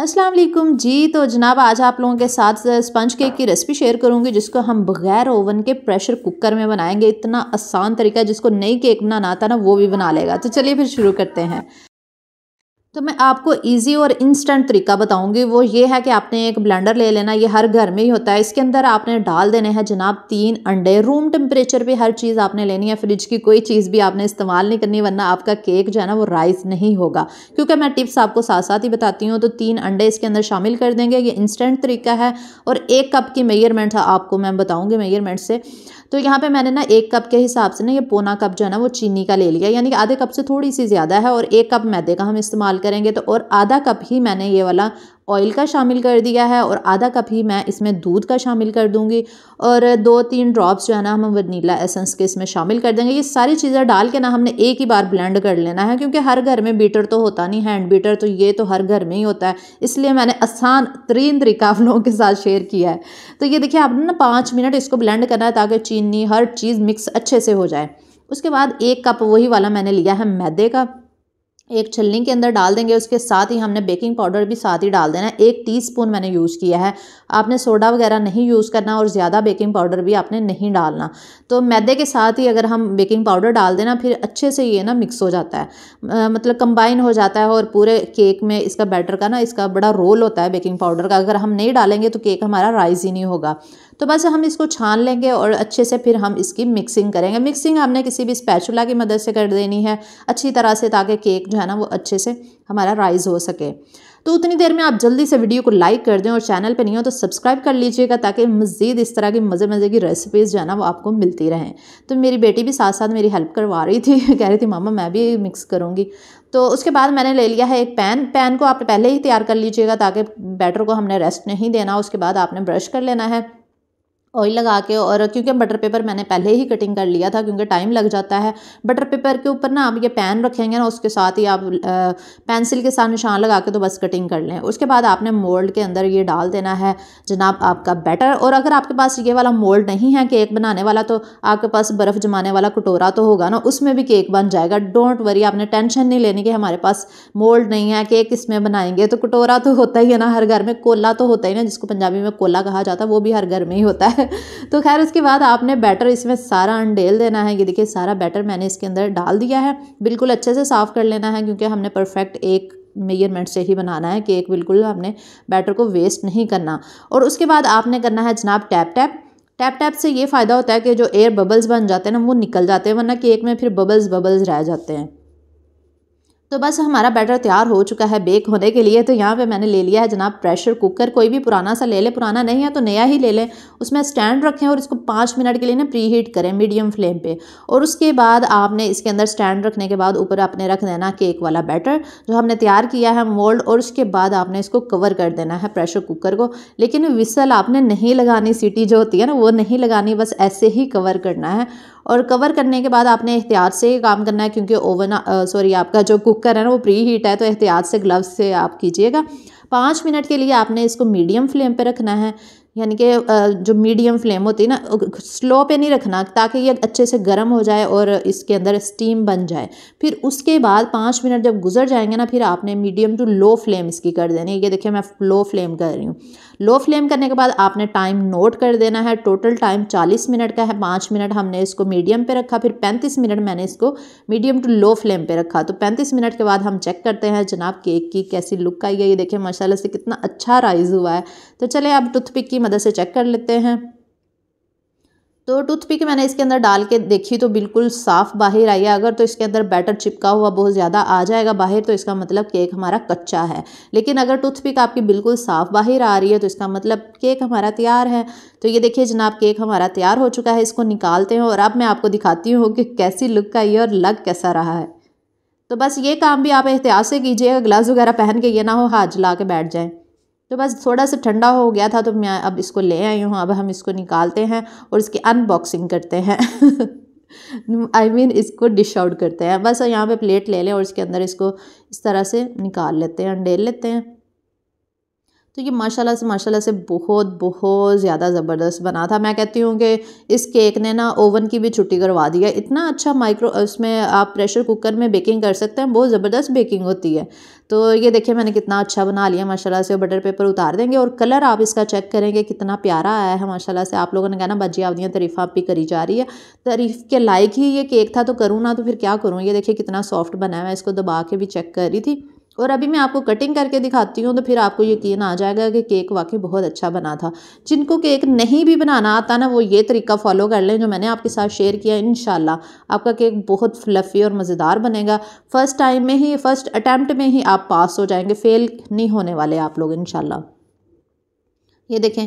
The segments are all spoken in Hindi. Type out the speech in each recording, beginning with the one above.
अस्सलाम वालेकुम जी तो जनाब आज आप लोगों के साथ स्पंज केक की रेसिपी शेयर करूंगी जिसको हम बगैर ओवन के प्रेशर कुकर में बनाएंगे इतना आसान तरीका है जिसको नई केक बनाना आता ना वो भी बना लेगा तो चलिए फिर शुरू करते हैं तो मैं आपको इजी और इंस्टेंट तरीका बताऊंगी वो ये है कि आपने एक ब्लेंडर ले लेना ये हर घर में ही होता है इसके अंदर आपने डाल देने हैं जनाब तीन अंडे रूम टेम्परेचर पे हर चीज़ आपने लेनी है फ्रिज की कोई चीज़ भी आपने इस्तेमाल नहीं करनी वरना आपका केक जो है ना वो राइस नहीं होगा क्योंकि मैं टिप्स आपको साथ साथ ही बताती हूँ तो तीन अंडे इसके अंदर शामिल कर देंगे ये इंस्टेंट तरीका है और एक कप की मेयरमेंट आपको मैं बताऊँगी मेयरमेंट से तो यहाँ पर मैंने ना एक कप के हिसाब से ना ये पौना कप जो है ना वो चीनी का ले लिया यानी कि आधे कप से थोड़ी सी ज़्यादा है और एक कप मैदे का हम इस्तेमाल करेंगे तो और आधा कप ही मैंने ये वाला ऑयल का शामिल कर दिया है और आधा कप ही मैं इसमें दूध का शामिल कर दूंगी और दो तीन ड्रॉप्स जो है ना हम वनीला एसेंस के इसमें शामिल कर देंगे ये सारी चीज़ें डाल के ना हमने एक ही बार ब्लेंड कर लेना है क्योंकि हर घर में बीटर तो होता नहीं हैंड बीटर तो ये तो हर घर में ही होता है इसलिए मैंने आसान तरीन तरीका आप लोगों के साथ शेयर किया है तो ये देखिए आपने ना पाँच मिनट इसको ब्लेंड करना है ताकि चीनी हर चीज़ मिक्स अच्छे से हो जाए उसके बाद एक कप वही वाला मैंने लिया है मैदे का एक छलनी के अंदर डाल देंगे उसके साथ ही हमने बेकिंग पाउडर भी साथ ही डाल देना है एक टीस्पून मैंने यूज़ किया है आपने सोडा वगैरह नहीं यूज़ करना और ज़्यादा बेकिंग पाउडर भी आपने नहीं डालना तो मैदे के साथ ही अगर हम बेकिंग पाउडर डाल देना फिर अच्छे से ये ना मिक्स हो जाता है आ, मतलब कंबाइन हो जाता है और पूरे केक में इसका बैटर का ना इसका बड़ा रोल होता है बेकिंग पाउडर का अगर हम नहीं डालेंगे तो केक हमारा राइज़ ही नहीं होगा तो बस हम इसको छान लेंगे और अच्छे से फिर हम इसकी मिक्सिंग करेंगे मिक्सिंग हमने किसी भी स्पैचुला की मदद से कर देनी है अच्छी तरह से ताकि केक जो है ना वो अच्छे से हमारा राइज़ हो सके तो उतनी देर में आप जल्दी से वीडियो को लाइक कर दें और चैनल पर नहीं हो तो सब्सक्राइब कर लीजिएगा ताकि मज़ीद इस तरह की मज़े मज़े की रेसिपीज़ जो है ना वो आपको मिलती रहें तो मेरी बेटी भी साथ साथ मेरी हेल्प करवा रही थी कह रही थी मामा मैं भी मिक्स करूँगी तो उसके बाद मैंने ले लिया है एक पैन पैन को आप पहले ही तैयार कर लीजिएगा ताकि बैटर को हमने रेस्ट नहीं देना उसके बाद आपने ब्रश कर लेना है ऑयल लगा के और क्योंकि बटर पेपर मैंने पहले ही कटिंग कर लिया था क्योंकि टाइम लग जाता है बटर पेपर के ऊपर ना आप ये पैन रखेंगे ना उसके साथ ही आप पेंसिल के साथ निशान लगा के तो बस कटिंग कर लें उसके बाद आपने मोल्ड के अंदर ये डाल देना है जनाब आपका बैटर और अगर आपके पास ये वाला मोल्ड नहीं है केक बनाने वाला तो आपके पास बर्फ़ जमाने वाला कटोरा तो होगा ना उसमें भी केक बन जाएगा डोंट वरी आपने टेंशन नहीं लेनी की हमारे पास मोल्ड नहीं है केक इसमें बनाएंगे तो कटोरा तो होता ही है ना हर घर में कोला तो होता ही ना जिसको पंजाबी में कोला कहा जाता है वो भी हर घर में ही होता है तो खैर उसके बाद आपने बैटर इसमें सारा अंडेल देना है ये देखिए सारा बैटर मैंने इसके अंदर डाल दिया है बिल्कुल अच्छे से साफ़ कर लेना है क्योंकि हमने परफेक्ट एक मेजरमेंट से ही बनाना है केक बिल्कुल हमने बैटर को वेस्ट नहीं करना और उसके बाद आपने करना है जनाब टैप टैप टैप टैप से ये फ़ायदा होता है कि जो एयर बबल्स बन जाते हैं ना वो निकल जाते हैं वरना केक में फिर बबल्स बबल्स रह जाते हैं तो बस हमारा बैटर तैयार हो चुका है बेक होने के लिए तो यहाँ पे मैंने ले लिया है जनाब प्रेशर कुकर कोई भी पुराना सा ले लें पुराना नहीं है तो नया ही ले लें उसमें स्टैंड रखें और इसको पाँच मिनट के लिए ना प्री हीट करें मीडियम फ्लेम पे और उसके बाद आपने इसके अंदर स्टैंड रखने के बाद ऊपर आपने रख देना केक वाला बैटर जो हमने तैयार किया है मोल्ड और उसके बाद आपने इसको कवर कर देना है प्रेशर कुकर को लेकिन विसल आपने नहीं लगानी सीटी जो होती है ना वो नहीं लगानी बस ऐसे ही कवर करना है और कवर करने के बाद आपने एहतियात से काम करना है क्योंकि ओवन सॉरी आपका जो कुकर है ना वो प्री हीट है तो एहतियात से ग्लव्स से आप कीजिएगा पाँच मिनट के लिए आपने इसको मीडियम फ्लेम पर रखना है यानी कि जो मीडियम फ्लेम होती है ना स्लो पे नहीं रखना ताकि ये अच्छे से गर्म हो जाए और इसके अंदर स्टीम बन जाए फिर उसके बाद पाँच मिनट जब गुजर जाएंगे ना फिर आपने मीडियम टू लो फ्लेम इसकी कर देनी है ये देखिए मैं लो फ्लेम कर रही हूँ लो फ्लेम करने के बाद आपने टाइम नोट कर देना है टोटल टाइम चालीस मिनट का है पाँच मिनट हमने इसको मीडियम पर रखा फिर पैंतीस मिनट मैंने इसको मीडियम टू लो फ्लेम पर रखा तो पैंतीस मिनट के बाद हम चेक करते हैं जनाब केक की कैसी लुक आई है ये देखिए माशाला से कितना अच्छा राइज़ हुआ है तो चले अब टूथपिक की मदद से चेक कर लेते हैं तो टूथपिक मैंने इसके अंदर डाल के देखी तो बिल्कुल साफ़ बाहर आई है अगर तो इसके अंदर बैटर चिपका हुआ बहुत ज़्यादा आ जाएगा बाहर तो इसका मतलब केक हमारा कच्चा है लेकिन अगर टूथपिक आपकी बिल्कुल साफ़ बाहर आ रही है तो इसका मतलब केक हमारा तैयार है तो ये देखिए जनाब केक हमारा तैयार हो चुका है इसको निकालते हैं और अब मैं आपको दिखाती हूँ कि कैसी लुक का ये और लग कैसा रहा है तो बस ये काम भी आप एहतियात से कीजिएगा ग्लव्स वगैरह पहन के ये ना हो हाथ जला के बैठ जाएँ तो बस थोड़ा सा ठंडा हो गया था तो मैं अब इसको ले आई हूँ अब हम इसको निकालते हैं और इसकी अनबॉक्सिंग करते हैं आई I मीन mean, इसको डिश आउट करते हैं बस यहाँ पे प्लेट ले लें और इसके अंदर इसको इस तरह से निकाल लेते हैं अंडेल लेते हैं तो ये माशाल्लाह से माशाल्लाह से बहुत बहुत ज़्यादा ज़बरदस्त बना था मैं कहती हूँ कि इस केक ने ना ओवन की भी छुट्टी करवा दी है इतना अच्छा माइक्रो उसमें आप प्रेशर कुकर में बेकिंग कर सकते हैं बहुत ज़बरदस्त बेकिंग होती है तो ये देखिए मैंने कितना अच्छा बना लिया माशाल्लाह से बटर पेपर उतार देंगे और कलर आप इसका चेक करेंगे कितना प्यारा आया है माशाल्लाह से आप लोगों ने कहना बाजी आप आप भी करी जा रही है तरीफ़ के लायक ही ये केक था तो करूँ ना तो फिर क्या करूँ ये देखिए कितना सॉफ्ट बना है मैं इसको दबा के भी चेक कर रही थी और अभी मैं आपको कटिंग करके दिखाती हूँ तो फिर आपको यकीन आ जाएगा कि केक वाकई बहुत अच्छा बना था जिनको केक नहीं भी बनाना आता ना वो ये तरीका फॉलो कर लें जो मैंने आपके साथ शेयर किया इन आपका केक बहुत फ्लफ़ी और मज़ेदार बनेगा फ़र्स्ट टाइम में ही फ़र्स्ट अटैम्प्ट में ही आप पास हो जाएंगे फेल नहीं होने वाले आप लोग इन ये देखें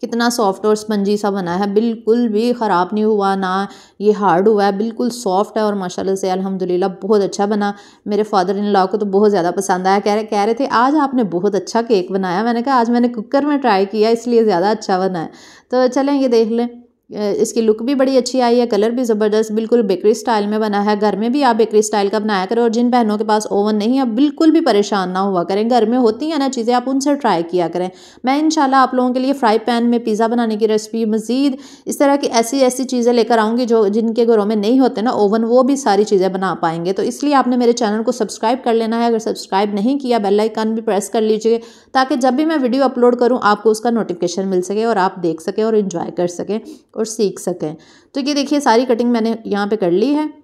कितना सॉफ्ट और स्पंजी सा बना है बिल्कुल भी ख़राब नहीं हुआ ना ये हार्ड हुआ है बिल्कुल सॉफ्ट है और माशाल्लाह से अल्हम्दुलिल्लाह बहुत अच्छा बना मेरे फादर इन लॉ को तो बहुत ज़्यादा पसंद आया कह रहे कह रहे थे आज आपने बहुत अच्छा केक बनाया मैंने कहा आज मैंने कुकर में ट्राई किया इसलिए ज़्यादा अच्छा बना है तो चलें ये देख लें इसकी लुक भी बड़ी अच्छी आई है कलर भी ज़बरदस्त बिल्कुल बेकरी स्टाइल में बना है घर में भी आप बेकरी स्टाइल का बनाया करें और जिन बहनों के पास ओवन नहीं है बिल्कुल भी परेशान ना हुआ करें घर में होती हैं ना चीज़ें आप उनसे ट्राई किया करें मैं इंशाल्लाह आप लोगों के लिए फ्राई पैन में पिज़्ज़ा बनाने की रेसिपी मज़ीद इस तरह की ऐसी ऐसी चीज़ें लेकर आऊँगी जो जिनके घरों में नहीं होते ना ओवन वो भी सारी चीज़ें बना पाएंगे तो इसलिए आपने मेरे चैनल को सब्सक्राइब कर लेना है अगर सब्सक्राइब नहीं किया बेलाइकन भी प्रेस कर लीजिए ताकि जब भी मैं वीडियो अपलोड करूँ आपको उसका नोटिफिकेशन मिल सके और आप देख सकें और इन्जॉय कर सकें और सीख सकें तो ये देखिए सारी कटिंग मैंने यहाँ पे कर ली है